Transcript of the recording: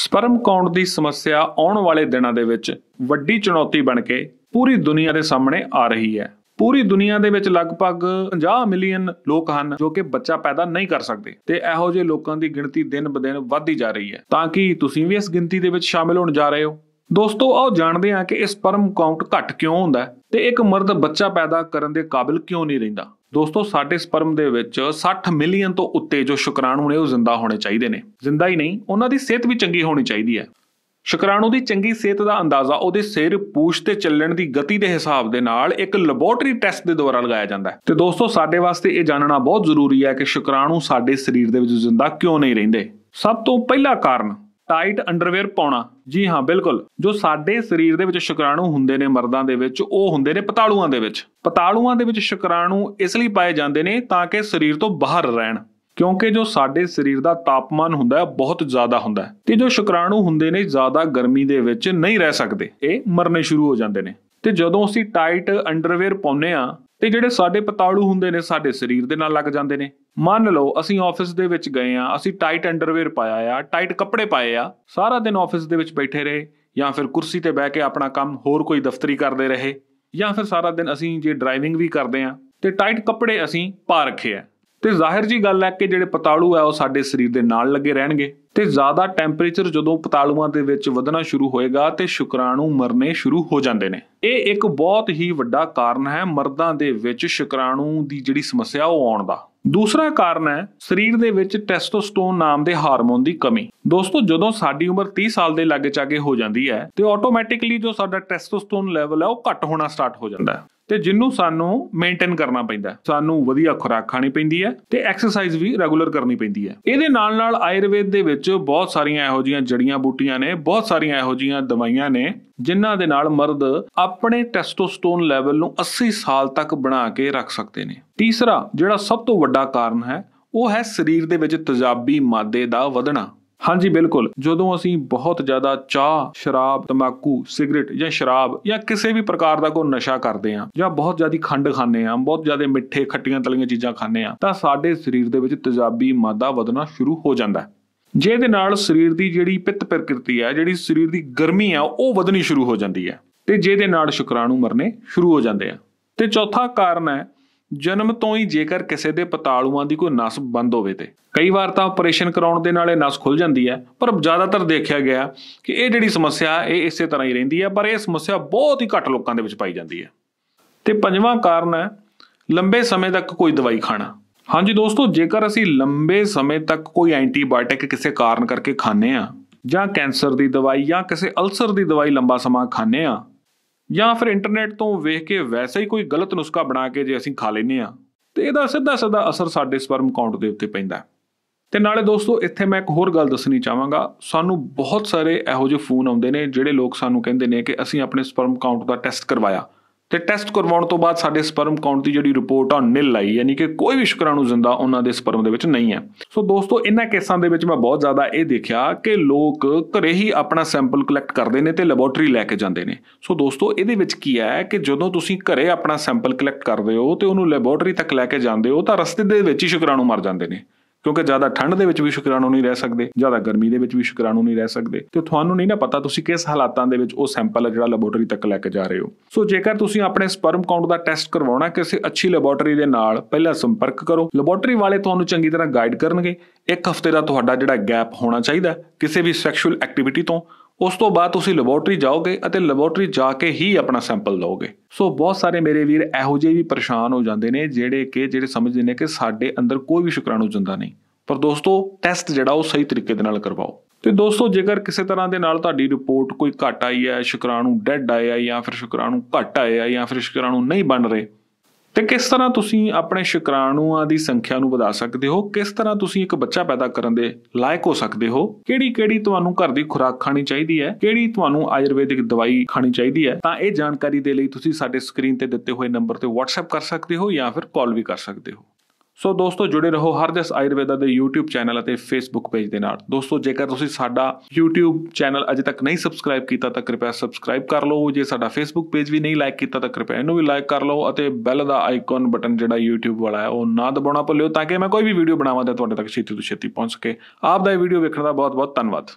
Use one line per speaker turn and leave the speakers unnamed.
sperm count ਦੀ ਸਮੱਸਿਆ ਆਉਣ ਵਾਲੇ ਦਿਨਾਂ ਦੇ ਵਿੱਚ ਵੱਡੀ ਚੁਣੌਤੀ ਬਣ ਕੇ ਪੂਰੀ ਦੁਨੀਆ ਦੇ ਸਾਹਮਣੇ ਆ ਰਹੀ ਹੈ ਪੂਰੀ ਦੁਨੀਆ ਦੇ ਵਿੱਚ ਲਗਭਗ 50 ਮਿਲੀਅਨ ਲੋਕ ਹਨ ਜੋ ਕਿ ਬੱਚਾ ਪੈਦਾ ਨਹੀਂ ਕਰ ਸਕਦੇ ਤੇ ਇਹੋ ਜਿਹੇ ਲੋਕਾਂ ਦੀ ਗਿਣਤੀ ਦਿਨ ਬਦਿਨ ਵੱਧਦੀ ਜਾ ਰਹੀ ਹੈ ਤਾਂ ਕਿ ਤੁਸੀਂ ਵੀ ਇਸ ਗਿਣਤੀ ਦੇ ਵਿੱਚ ਸ਼ਾਮਿਲ ਹੋਣ ਜਾ ਰਹੇ ਹੋ ਦੋਸਤੋ ਆਓ ਜਾਣਦੇ ਹਾਂ ਕਿ ਇਹ ਸਪਰਮ ਕਾਊਂਟ ਘਟ ਕਿਉਂ ਹੁੰਦਾ ਹੈ ਤੇ ਇੱਕ ਮਰਦ ਬੱਚਾ ਪੈਦਾ ਕਰਨ ਦੇ ਕਾਬਿਲ ਕਿਉਂ ਨਹੀਂ ਰਹਿੰਦਾ ਦੋਸਤੋ ਸਾਡੇ ਸਪਰਮ ਦੇ ਵਿੱਚ 60 ਮਿਲੀਅਨ ਤੋਂ ਉੱਤੇ ਜੋ ਸ਼ੁਕਰਾਣੂ ਨੇ ਉਹ ਜ਼ਿੰਦਾ ਹੋਣੇ ਚਾਹੀਦੇ ਨੇ ਜ਼ਿੰਦਾ ਹੀ ਨਹੀਂ ਉਹਨਾਂ ਦੀ ਸਿਹਤ ਵੀ ਚੰਗੀ ਹੋਣੀ ਚਾਹੀਦੀ ਹੈ ਸ਼ੁਕਰਾਣੂ ਦੀ ਚੰਗੀ ਸਿਹਤ ਦਾ ਅੰਦਾਜ਼ਾ ਉਹਦੇ ਸਿਰ ਪੂਛ ਤੇ ਚੱਲਣ ਦੀ ਗਤੀ ਦੇ ਹਿਸਾਬ ਦੇ ਨਾਲ ਇੱਕ ਲੈਬੋਰਟਰੀ ਟੈਸਟ ਦੇ ਦੁਆਰਾ ਲਗਾਇਆ ਜਾਂਦਾ ਹੈ ਤੇ ਦੋਸਤੋ ਸਾਡੇ ਵਾਸਤੇ ਇਹ ਜਾਣਨਾ ਬਹੁਤ ਜ਼ਰੂਰੀ ਹੈ ਕਿ ਸ਼ੁਕਰਾਣੂ ਸਾਡੇ ਸਰੀਰ ਦੇ ਵਿੱਚ ਜ਼ਿੰਦਾ ਕਿਉਂ ਨਹੀਂ ਰਹਿੰਦੇ ਸਭ ਤੋਂ ਪਹਿਲਾ ਕਾਰਨ ਟਾਈਟ ਅੰਡਰਵੇਅਰ ਪਾਉਣਾ ਜੀ ਹਾਂ ਬਿਲਕੁਲ ਜੋ ਸਾਡੇ ਸਰੀਰ ਦੇ ਵਿੱਚ ਸ਼ੁਕਰਾਣੂ ਹੁੰਦੇ ਨੇ ਮਰਦਾਂ ਦੇ ਵਿੱਚ ਉਹ ਹੁੰਦੇ ਨੇ ਪਤਾਲੂਆਂ ਦੇ ਵਿੱਚ ਪਤਾਲੂਆਂ ਦੇ ਵਿੱਚ ਸ਼ੁਕਰਾਣੂ ਇਸ ਲਈ ਪਾਏ ਜਾਂਦੇ ਨੇ ਤਾਂ ਕਿ ਸਰੀਰ ਤੋਂ ਬਾਹਰ ਰਹਿਣ ਕਿਉਂਕਿ ਜੋ ਸਾਡੇ ਸਰੀਰ ਦਾ ਤਾਪਮਾਨ ਹੁੰਦਾ ਹੈ ਬਹੁਤ ਜ਼ਿਆਦਾ ਹੁੰਦਾ ਹੈ ਤੇ ਜੋ ਸ਼ੁਕਰਾਣੂ ਹੁੰਦੇ ਨੇ ਜ਼ਿਆਦਾ ਗਰਮੀ ਦੇ ਵਿੱਚ ਨਹੀਂ ਰਹਿ ਸਕਦੇ ਇਹ ਮਰਨੇ ਸ਼ੁਰੂ ਹੋ ਜਾਂਦੇ ਨੇ ਤੇ ਜਦੋਂ ਅਸੀਂ ਟਾਈਟ ਅੰਡਰਵੇਅਰ ਪਾਉਂਦੇ ਆ ਤੇ ਜਿਹੜੇ ਸਾਡੇ ਪਤਾਲੂ ਹੁੰਦੇ ਨੇ ਸਾਡੇ ਸਰੀਰ ਦੇ ਨਾਲ ਲੱਗ ਜਾਂਦੇ ਨੇ ਮੰਨ ਲਓ ਅਸੀਂ ਆਫਿਸ ਦੇ ਵਿੱਚ ਗਏ ਆ ਅਸੀਂ ਟਾਈਟ ਅੰਡਰਵੇਅਰ ਪਾਇਆ ਆ ਟਾਈਟ ਕੱਪੜੇ ਪਾਏ ਆ ਸਾਰਾ ਦਿਨ ਆਫਿਸ ਦੇ ਵਿੱਚ ਬੈਠੇ ਰਹੇ ਜਾਂ ਫਿਰ ਕੁਰਸੀ ਤੇ ਬਹਿ ਕੇ ਆਪਣਾ ਕੰਮ ਹੋਰ ਕੋਈ ਦਫ਼ਤਰੀ ਕਰਦੇ ਰਹੇ ਜਾਂ ਫਿਰ ਸਾਰਾ ਦਿਨ ਅਸੀਂ ਜੇ ਡਰਾਈਵਿੰਗ ਵੀ ਕਰਦੇ ਆ ਤੇ ਟਾਈਟ ਕੱਪੜੇ ਅਸੀਂ ਪਾ ਰੱਖੇ ਆ ਤੇ ਜ਼ਾਹਿਰ ਜੀ ਗੱਲ ਹੈ ਕਿ ਜਿਹੜੇ ਪਤਾਲੂ ਆ ਉਹ ਸਾਡੇ ਸਰੀਰ ਦੇ ਨਾਲ ਲੱਗੇ ਰਹਿਣਗੇ ਤੇ ਜ਼ਿਆਦਾ ਟੈਂਪਰੇਚਰ ਜਦੋਂ ਪਤਾਲੂਆਂ ਦੇ ਵਿੱਚ ਵਧਣਾ ਸ਼ੁਰੂ ਹੋਏਗਾ ਤੇ ਸ਼ੁਕਰਾਣੂ ਮਰਨੇ ਸ਼ੁਰੂ ਹੋ ਜਾਂਦੇ ਨੇ ਇਹ ਇੱਕ ਬਹੁਤ ਹੀ ਵੱਡਾ ਕਾਰਨ ਹੈ ਮਰਦਾਂ ਦੇ ਵਿੱਚ ਸ਼ੁਕਰਾਣੂ ਦੀ ਜਿਹੜੀ ਸਮੱਸਿਆ ਉਹ ਆਉਣ ਦਾ ਦੂਸਰਾ ਕਾਰਨ ਹੈ ਸਰੀਰ ਦੇ ਵਿੱਚ ਟੈਸਟੋਸਟੋਨ ਨਾਮ ਦੇ ਹਾਰਮੋਨ ਦੀ ਕਮੀ ਦੋਸਤੋ ਜਦੋਂ ਸਾਡੀ ਉਮਰ 30 ਸਾਲ ਦੇ ਲਾਗੇ ਚਾਗੇ ਹੋ ਜਾਂਦੀ ਹੈ ਤੇ ਆਟੋਮੈਟਿਕਲੀ ਜੋ ਸਾਡਾ ਟੈਸਟੋਸਟੋਨ ਲੈਵਲ ਹੈ ਉਹ ਘਟ ਹੋਣਾ ਸਟਾਰਟ ਹੋ ਜਾਂਦਾ ਹੈ ਤੇ ਜਿੰਨੂੰ ਸਾਨੂੰ ਮੇਨਟੇਨ ਕਰਨਾ ਪੈਂਦਾ ਸਾਨੂੰ ਵਧੀਆ ਖੁਰਾਕ ਖਾਣੀ ਪੈਂਦੀ ਹੈ ਤੇ ਐਕਸਰਸਾਈਜ਼ ਵੀ ਰੈਗੂਲਰ ਕਰਨੀ ਪੈਂਦੀ ਹੈ ਇਹਦੇ ਨਾਲ ਨਾਲ ਆਯੁਰਵੇਦ ਦੇ ਵਿੱਚ ਬਹੁਤ ਸਾਰੀਆਂ ਇਹੋ ਜੀਆਂ ਜੜੀਆਂ ਬੂਟੀਆਂ ਨੇ ਬਹੁਤ ਸਾਰੀਆਂ ਇਹੋ ਜੀਆਂ ਦਵਾਈਆਂ ਨੇ ਜਿਨ੍ਹਾਂ ਦੇ ਨਾਲ ਮਰਦ ਆਪਣੇ ਟੈਸਟੋਸਟੋਨ ਲੈਵਲ ਨੂੰ 80 ਸਾਲ ਤੱਕ ਬਣਾ ਕੇ ਰੱਖ ਸਕਦੇ ਨੇ ਤੀਸਰਾ ਜਿਹੜਾ ਸਭ ਤੋਂ ਵੱਡਾ ਕਾਰਨ ਹੈ ਉਹ ਹੈ ਸਰੀਰ ਦੇ ਵਿੱਚ ਤਜਾਬੀ ਮਾਦੇ ਦਾ ਵਧਣਾ ਹਾਂਜੀ ਬਿਲਕੁਲ ਜਦੋਂ ਅਸੀਂ ਬਹੁਤ ਜ਼ਿਆਦਾ ਚਾਹ ਸ਼ਰਾਬ ਤਮਾਕੂ ਸਿਗਰਟ ਜਾਂ ਸ਼ਰਾਬ ਜਾਂ ਕਿਸੇ ਵੀ ਪ੍ਰਕਾਰ ਦਾ ਕੋਈ ਨਸ਼ਾ ਕਰਦੇ ਆ ਜਾਂ ਬਹੁਤ ਜ਼ਿਆਦਾ ਖੰਡ ਖਾਂਦੇ ਆ ਬਹੁਤ ਜ਼ਿਆਦਾ ਮਿੱਠੇ ਖੱਟੀਆਂ ਤਲੀਆਂ ਚੀਜ਼ਾਂ ਖਾਂਦੇ ਆ ਤਾਂ ਸਾਡੇ ਸਰੀਰ ਦੇ ਵਿੱਚ ਤੇਜ਼ਾਬੀ ਮਾਦਾ ਵਧਣਾ ਸ਼ੁਰੂ ਹੋ ਜਾਂਦਾ ਹੈ ਜਿਹਦੇ ਨਾਲ ਸਰੀਰ ਦੀ ਜਿਹੜੀ ਪਿੱਤ ਪ੍ਰਕਿਰਤੀ ਹੈ ਜਿਹੜੀ ਸਰੀਰ ਦੀ ਗਰਮੀ ਹੈ ਉਹ ਵਧਣੀ ਸ਼ੁਰੂ ਹੋ ਜਾਂਦੀ ਹੈ ਤੇ ਜਿਹਦੇ ਨਾਲ ਸ਼ੁਕਰਾਣੂ ਮਰਨੇ ਸ਼ੁਰੂ ਹੋ ਜਾਂਦੇ ਆ ਤੇ ਚੌਥਾ ਕਾਰਨ ਹੈ ਜਨਮ ਤੋਂ ਹੀ ਜੇਕਰ ਕਿਸੇ ਦੇ ਪਤਾਲੂਆਂ ਦੀ ਕੋਈ ਨਸ ਬੰਦ ਹੋਵੇ ਤੇ ਕਈ ਵਾਰ ਤਾਂ ਆਪਰੇਸ਼ਨ ਕਰਾਉਣ ਦੇ ਨਾਲੇ ਨਸ ਖੁੱਲ ਜਾਂਦੀ ਹੈ ਪਰ ਜ਼ਿਆਦਾਤਰ ਦੇਖਿਆ ਗਿਆ ਕਿ ਇਹ ਜਿਹੜੀ ਸਮੱਸਿਆ ਇਹ ਇਸੇ ਤਰ੍ਹਾਂ ਹੀ ਰਹਿੰਦੀ ਹੈ ਪਰ ਇਹ ਸਮੱਸਿਆ ਬਹੁਤ ਹੀ ਘੱਟ ਲੋਕਾਂ ਦੇ ਵਿੱਚ ਪਾਈ ਜਾਂਦੀ ਹੈ ਤੇ ਪੰਜਵਾਂ ਕਾਰਨ ਹੈ ਲੰਬੇ ਸਮੇਂ ਤੱਕ ਕੋਈ ਦਵਾਈ ਖਾਣਾ ਹਾਂਜੀ ਦੋਸਤੋ ਜੇਕਰ ਅਸੀਂ ਲੰਬੇ ਸਮੇਂ ਤੱਕ ਕੋਈ ਐਂਟੀਬਾਇਓਟਿਕ ਕਿਸੇ ਕਾਰਨ ਕਰਕੇ ਖਾਂਦੇ ਆ ਜਾਂ ਕੈਂਸਰ ਦੀ ਦਵਾਈ ਜਾਂ ਕਿਸੇ ਅਲਸਰ ਦੀ ਦਵਾਈ ਲੰਬਾ ਸਮਾਂ ਖਾਂਦੇ ਆ ਜਾਂ ਫਿਰ ਇੰਟਰਨੈਟ ਤੋਂ ਵੇਖ ਕੇ ਵੈਸੇ ਹੀ ਕੋਈ ਗਲਤ ਨੁਸਖਾ ਬਣਾ ਕੇ ਜੇ ਅਸੀਂ ਖਾ ਲੈਨੇ ਆ ਤੇ ਇਹਦਾ ਸਿੱਧਾ ਸਿੱਧਾ ਅਸਰ ਸਾਡੇ ਸਪਰਮ ਕਾਊਂਟ ਦੇ ਉੱਤੇ ਪੈਂਦਾ ਤੇ ਨਾਲੇ ਦੋਸਤੋ ਇੱਥੇ ਮੈਂ ਇੱਕ ਹੋਰ ਗੱਲ ਦੱਸਣੀ ਚਾਹਾਂਗਾ ਸਾਨੂੰ ਬਹੁਤ ਸਾਰੇ ਇਹੋ ਜਿਹੇ ਫੋਨ ਆਉਂਦੇ ਨੇ ਜਿਹੜੇ ਲੋਕ ਸਾਨੂੰ ਕਹਿੰਦੇ ਨੇ ਕਿ ਅਸੀਂ ਆਪਣੇ ਸਪਰਮ ਕਾਊਂਟ ਦਾ ਟੈਸਟ ਕਰਵਾਇਆ ਤੇ ਟੈਸਟ ਕਰਵਾਉਣ ਤੋਂ ਬਾਅਦ ਸਾਡੇ ਸਪਰਮ ਕਾਊਂਟ ਦੀ ਜਿਹੜੀ ਰਿਪੋਰਟ ਆ ਨਿਲ ਆਈ ਯਾਨੀ ਕਿ ਕੋਈ ਵੀ ਸ਼ੁਕਰਾਣੂ ਜ਼ਿੰਦਾ ਉਹਨਾਂ ਦੇ ਸਪਰਮ ਦੇ ਵਿੱਚ ਨਹੀਂ ਹੈ ਸੋ ਦੋਸਤੋ ਇਹਨਾਂ ਕੇਸਾਂ ਦੇ ਵਿੱਚ ਮੈਂ ਬਹੁਤ ਜ਼ਿਆਦਾ ਇਹ ਦੇਖਿਆ ਕਿ ਲੋਕ ਘਰੇ ਹੀ ਆਪਣਾ ਸੈਂਪਲ ਕਲੈਕਟ ਕਰਦੇ ਨੇ ਤੇ ਲੈਬੋਰਟਰੀ ਲੈ ਕੇ ਜਾਂਦੇ ਨੇ ਸੋ ਦੋਸਤੋ ਇਹਦੇ ਵਿੱਚ ਕੀ ਹੈ ਕਿ ਜਦੋਂ ਤੁਸੀਂ ਘਰੇ ਆਪਣਾ ਸੈਂਪਲ ਕਲੈਕਟ ਕਰਦੇ ਹੋ ਤੇ ਉਹਨੂੰ ਲੈਬੋਰਟਰੀ ਤੱਕ ਲੈ ਕੇ ਜਾਂਦੇ ਹੋ ਤਾਂ ਰਸਤੇ ਦੇ ਵਿੱਚ ਹੀ ਸ਼ੁਕਰਾਣੂ ਮਰ ਜਾਂਦੇ ਨੇ ਕਿਉਂਕਿ ਜ਼ਿਆਦਾ ਠੰਡ ਦੇ ਵਿੱਚ ਵੀ ਸ਼ੁਕਰਾਣੂ ਨਹੀਂ ਰਹਿ ਸਕਦੇ ਜ਼ਿਆਦਾ ਗਰਮੀ ਦੇ ਵਿੱਚ ਵੀ ਸ਼ੁਕਰਾਣੂ ਨਹੀਂ ਰਹਿ ਸਕਦੇ ਤੇ ਤੁਹਾਨੂੰ ਨਹੀਂ ਨਾ ਪਤਾ ਤੁਸੀਂ ਕਿਸ ਹਾਲਾਤਾਂ ਦੇ ਵਿੱਚ ਉਹ ਸੈਂਪਲ ਜਿਹੜਾ ਲੈਬੋਰਟਰੀ ਤੱਕ ਲੈ ਕੇ ਜਾ ਰਹੇ ਹੋ ਸੋ ਜੇਕਰ ਤੁਸੀਂ ਆਪਣੇ ਸਪਰਮ ਕਾਊਂਟ ਦਾ ਟੈਸਟ ਕਰਵਾਉਣਾ ਕਿਸੇ ਅੱਛੀ ਲੈਬੋਰਟਰੀ ਦੇ ਨਾਲ ਪਹਿਲਾਂ ਸੰਪਰਕ ਕਰੋ ਲੈਬੋਰਟਰੀ ਵਾਲੇ ਤੁਹਾਨੂੰ ਚੰਗੀ ਤਰ੍ਹਾਂ ਗਾਈਡ ਕਰਨਗੇ ਇੱਕ ਹਫ਼ਤੇ ਦਾ ਤੁਹਾਡਾ ਜਿਹੜਾ ਗੈਪ ਹੋਣਾ ਚਾਹੀਦਾ ਕਿਸੇ ਵੀ ਸੈਕਸ਼ੂਅਲ ਐਕਟੀਵਿਟੀ ਤੋਂ ਉਸ ਤੋਂ ਬਾਅਦ ਤੁਸੀਂ ਲੈਬੋਰਟਰੀ ਜਾਓਗੇ ਅਤੇ ਲੈਬੋਰਟਰੀ ਜਾ ਕੇ ਹੀ ਆਪਣਾ ਸੈਂਪਲ ਲਓਗੇ ਸੋ ਬਹੁਤ ਸਾਰੇ ਮੇਰੇ ਵੀਰ ਇਹੋ ਜਿਹੇ ਵੀ ਪਰੇਸ਼ਾਨ ਹੋ ਜਾਂਦੇ ਨੇ ਜਿਹੜੇ ਕਿ ਜਿਹੜੇ ਸਮਝਦੇ ਨੇ ਕਿ ਸਾਡੇ ਅੰਦਰ ਕੋਈ ਵੀ ਸ਼ੁਕਰਾਣੂ ਜਿੰਦਾ ਨਹੀਂ ਪਰ ਦੋਸਤੋ ਟੈਸਟ ਜਿਹੜਾ ਉਹ ਸਹੀ ਤਰੀਕੇ ਦੇ ਨਾਲ ਕਰਵਾਓ ਤੇ ਦੋਸਤੋ ਜੇਕਰ ਕਿਸੇ ਤਰ੍ਹਾਂ ਦੇ ਨਾਲ ਤੁਹਾਡੀ ਰਿਪੋਰਟ ਕੋਈ ਘਟ ਆਈ ਹੈ ਸ਼ੁਕਰਾਣੂ ਡੈੱਡ ਆਇਆ ਜਾਂ ਫਿਰ ਸ਼ੁਕਰਾਣੂ ਘਟ ਆਇਆ ਜਾਂ ਫਿਰ ਸ਼ੁਕਰਾਣੂ ਨਹੀਂ ਬਣ ਰਹੇ ਤੇ ਕਿਸ ਤਰ੍ਹਾਂ ਤੁਸੀਂ ਆਪਣੇ ਸ਼ੁਕਰਾਣੂਆਂ ਦੀ ਸੰਖਿਆ ਨੂੰ ਵਧਾ ਸਕਦੇ ਹੋ ਕਿਸ ਤਰ੍ਹਾਂ ਤੁਸੀਂ ਇੱਕ ਬੱਚਾ ਪੈਦਾ ਕਰਨ ਦੇ ਲਾਇਕ ਹੋ ਸਕਦੇ ਹੋ ਕਿਹੜੀ ਕਿਹੜੀ ਤੁਹਾਨੂੰ ਘਰ ਦੀ ਖੁਰਾਕ ਖਾਣੀ ਚਾਹੀਦੀ ਹੈ ਕਿਹੜੀ ਤੁਹਾਨੂੰ ਆਯੁਰਵੈਦਿਕ ਦਵਾਈ ਖਾਣੀ ਚਾਹੀਦੀ ਹੈ ਤਾਂ ਇਹ ਜਾਣਕਾਰੀ ਦੇ ਲਈ ਤੁਸੀਂ ਸਾਡੇ ਸਕਰੀਨ ਤੇ ਦਿੱਤੇ ਹੋਏ ਨੰਬਰ ਤੇ WhatsApp ਕਰ ਸਕਦੇ ਹੋ ਜਾਂ ਫਿਰ ਕਾਲ ਵੀ ਕਰ ਸਕਦੇ ਹੋ ਸੋ ਦੋਸਤੋ ਜੁੜੇ ਰਹੋ ਹਰਜਸ ਆਯੁਰਵੇਦਾ ਦੇ YouTube ਚੈਨਲ ਅਤੇ Facebook ਪੇਜ ਦੇ ਨਾਲ ਦੋਸਤੋ ਜੇਕਰ ਤੁਸੀਂ ਸਾਡਾ YouTube ਚੈਨਲ ਅਜੇ ਤੱਕ ਨਹੀਂ ਸਬਸਕ੍ਰਾਈਬ ਕੀਤਾ ਤਾਂ ਕਿਰਪਾ ਸਬਸਕ੍ਰਾਈਬ ਕਰ ਲਓ ਜੇ ਸਾਡਾ Facebook ਪੇਜ ਵੀ ਨਹੀਂ ਲਾਈਕ ਕੀਤਾ ਤਾਂ ਕਿਰਪਾ ਇਹਨੂੰ ਵੀ ਲਾਈਕ ਕਰ ਲਓ ਅਤੇ ਬੈਲ ਦਾ ਆਈਕਨ ਬਟਨ ਜਿਹੜਾ YouTube ਵਾਲਾ ਹੈ ਉਹ ਨਾ ਦਬਾਉਣਾ ਭੁੱਲਿਓ ਤਾਂ ਕਿ ਮੈਂ ਕੋਈ ਵੀ ਵੀਡੀਓ ਬਣਾਵਾਂ ਤਾਂ ਤੁਹਾਡੇ ਤੱਕ ਛੇਤੀ ਤੋਂ ਛੇਤੀ ਪਹੁੰਚ ਸਕੇ ਆਪ ਦਾ ਇਹ ਵੀਡੀਓ ਵੇਖਣ ਦਾ ਬਹੁਤ ਬਹੁਤ ਧੰਨਵਾਦ